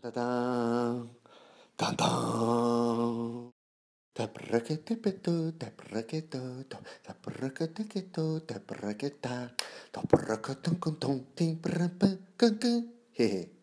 Da da da da. Tabrakatepeto, tabrakato, tabrakateketo, tabrakata, tabrakatunkun tong ting brapa kunku. Hehe.